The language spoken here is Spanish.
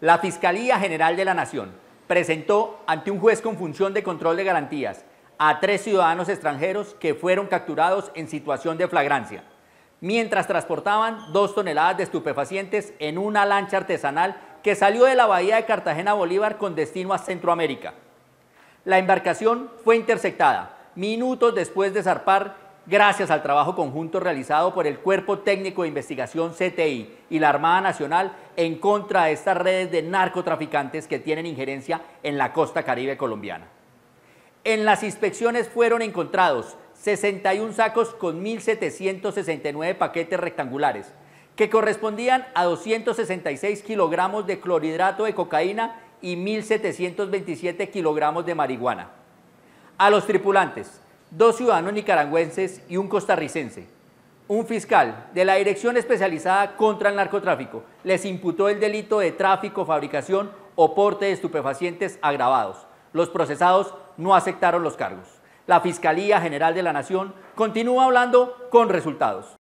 La Fiscalía General de la Nación presentó ante un juez con función de control de garantías a tres ciudadanos extranjeros que fueron capturados en situación de flagrancia, mientras transportaban dos toneladas de estupefacientes en una lancha artesanal que salió de la bahía de Cartagena Bolívar con destino a Centroamérica. La embarcación fue interceptada minutos después de zarpar gracias al trabajo conjunto realizado por el Cuerpo Técnico de Investigación CTI y la Armada Nacional en contra de estas redes de narcotraficantes que tienen injerencia en la costa caribe colombiana. En las inspecciones fueron encontrados 61 sacos con 1.769 paquetes rectangulares, que correspondían a 266 kilogramos de clorhidrato de cocaína y 1.727 kilogramos de marihuana. A los tripulantes dos ciudadanos nicaragüenses y un costarricense. Un fiscal de la Dirección Especializada contra el Narcotráfico les imputó el delito de tráfico, fabricación o porte de estupefacientes agravados. Los procesados no aceptaron los cargos. La Fiscalía General de la Nación continúa hablando con resultados.